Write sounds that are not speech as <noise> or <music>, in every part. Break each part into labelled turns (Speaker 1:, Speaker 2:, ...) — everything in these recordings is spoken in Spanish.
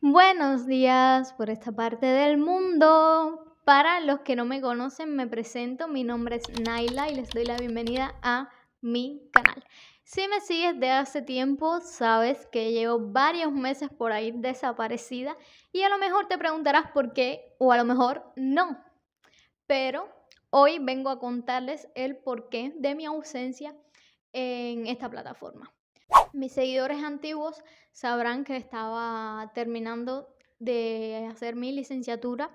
Speaker 1: Buenos días por esta parte del mundo. Para los que no me conocen, me presento. Mi nombre es Naila y les doy la bienvenida a mi canal. Si me sigues de hace tiempo, sabes que llevo varios meses por ahí desaparecida y a lo mejor te preguntarás por qué o a lo mejor no. Pero hoy vengo a contarles el porqué de mi ausencia en esta plataforma. Mis seguidores antiguos sabrán que estaba terminando de hacer mi licenciatura.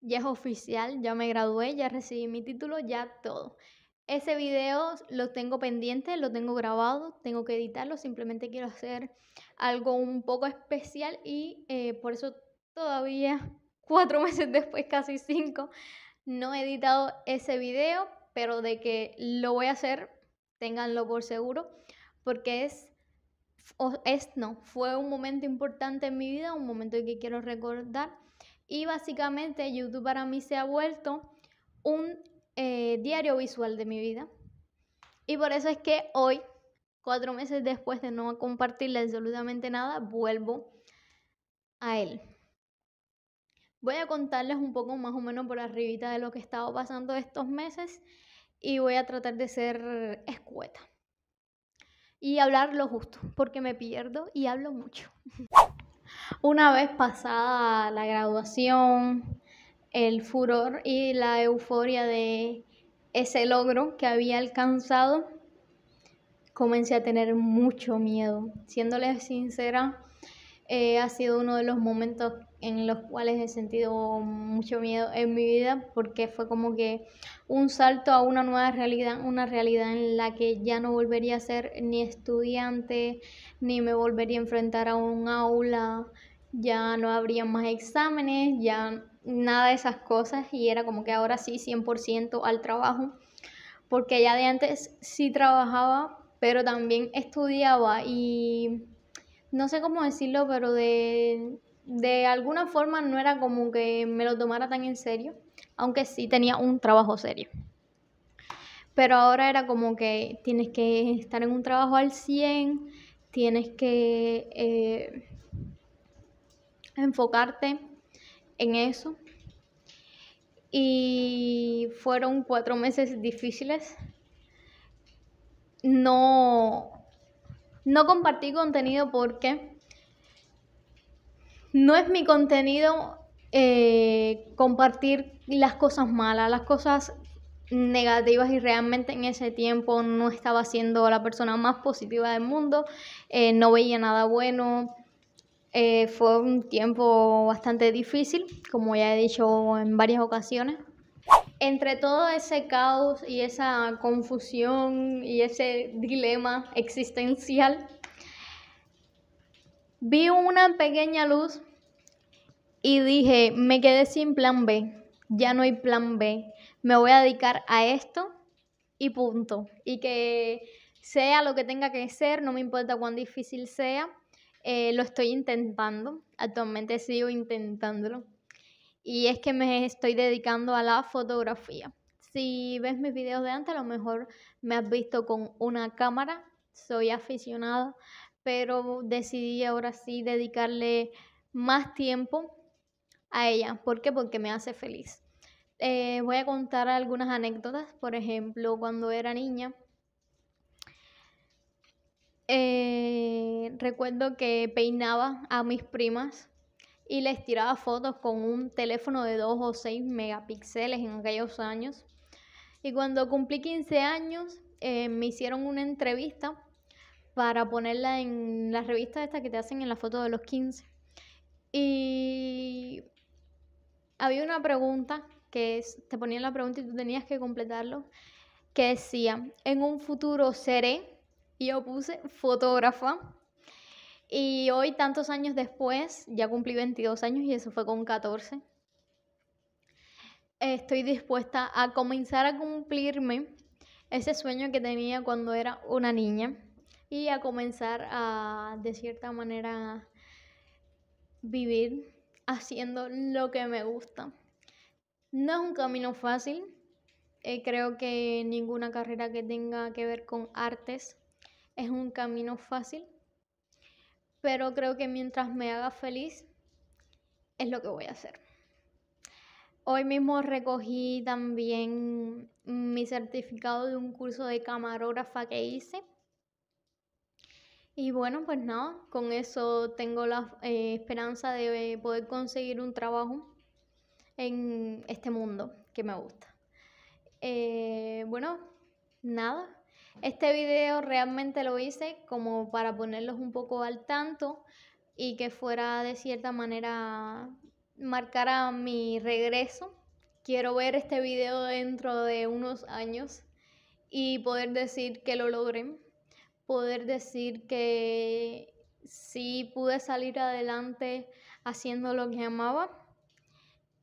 Speaker 1: Ya es oficial, ya me gradué, ya recibí mi título, ya todo. Ese video lo tengo pendiente, lo tengo grabado, tengo que editarlo, simplemente quiero hacer algo un poco especial y eh, por eso todavía <laughs> cuatro meses después, casi cinco, no he editado ese video, pero de que lo voy a hacer, ténganlo por seguro, porque es o es, no, fue un momento importante en mi vida, un momento que quiero recordar. Y básicamente YouTube para mí se ha vuelto un eh, diario visual de mi vida. Y por eso es que hoy, cuatro meses después de no compartirle absolutamente nada, vuelvo a él. Voy a contarles un poco más o menos por arribita de lo que he estado pasando estos meses y voy a tratar de ser escueta y hablar lo justo, porque me pierdo y hablo mucho. Una vez pasada la graduación, el furor y la euforia de ese logro que había alcanzado, comencé a tener mucho miedo. Siéndole sincera, eh, ha sido uno de los momentos en los cuales he sentido mucho miedo en mi vida porque fue como que un salto a una nueva realidad, una realidad en la que ya no volvería a ser ni estudiante, ni me volvería a enfrentar a un aula, ya no habría más exámenes, ya nada de esas cosas y era como que ahora sí 100% al trabajo, porque ya de antes sí trabajaba, pero también estudiaba y no sé cómo decirlo, pero de, alguna forma no era como que me lo tomara tan en serio, aunque sí tenía un trabajo serio. Pero ahora era como que tienes que estar en un trabajo al 100, tienes que eh, enfocarte en eso. Y fueron cuatro meses difíciles. No, no compartí contenido porque no es mi contenido eh, compartir las cosas malas, las cosas negativas y realmente en ese tiempo no estaba siendo la persona más positiva del mundo, eh, no veía nada bueno, eh, fue un tiempo bastante difícil, como ya he dicho en varias ocasiones, entre todo ese caos y esa confusión y ese dilema existencial, vi una pequeña luz y dije, me quedé sin plan B, ya no hay plan B, me voy a dedicar a esto y punto. Y que sea lo que tenga que ser, no me importa cuán difícil sea, eh, lo estoy intentando, actualmente sigo intentándolo y es que me estoy dedicando a la fotografía. Si ves mis videos de antes, a lo mejor me has visto con una cámara, soy aficionada, pero decidí ahora sí dedicarle más tiempo a ella. ¿Por qué? Porque me hace feliz. Eh, voy a contar algunas anécdotas, por ejemplo, cuando era niña. Eh, recuerdo que peinaba a mis primas y les tiraba fotos con un teléfono de 2 o 6 megapíxeles en aquellos años. Y cuando cumplí 15 años, eh, me hicieron una entrevista para ponerla en la revista esta que te hacen en la foto de los 15. Y había una pregunta que te ponían la pregunta y tú tenías que completarlo, que decía, en un futuro seré, y yo puse fotógrafa, y hoy, tantos años después, ya cumplí 22 años y eso fue con 14, estoy dispuesta a comenzar a cumplirme ese sueño que tenía cuando era una niña y a comenzar a, de cierta manera, vivir haciendo lo que me gusta. No es un camino fácil. Eh, creo que ninguna carrera que tenga que ver con artes es un camino fácil pero creo que mientras me haga feliz es lo que voy a hacer. Hoy mismo recogí también mi certificado de un curso de camarógrafa que hice. Y bueno, pues nada, con eso tengo la eh, esperanza de poder conseguir un trabajo en este mundo que me gusta. Eh, bueno, nada, este video realmente lo hice como para ponerlos un poco al tanto y que fuera de cierta manera marcara mi regreso. Quiero ver este video dentro de unos años y poder decir que lo logré, poder decir que sí pude salir adelante haciendo lo que amaba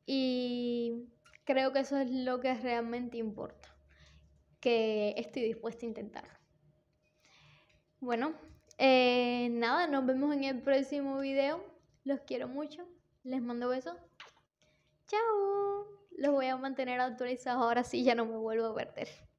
Speaker 1: y creo que eso es lo que realmente importa estoy dispuesta a intentar. Bueno, eh, nada, nos vemos en el próximo video. Los quiero mucho. Les mando besos. Chao. Los voy a mantener actualizados ahora sí, ya no me vuelvo a perder.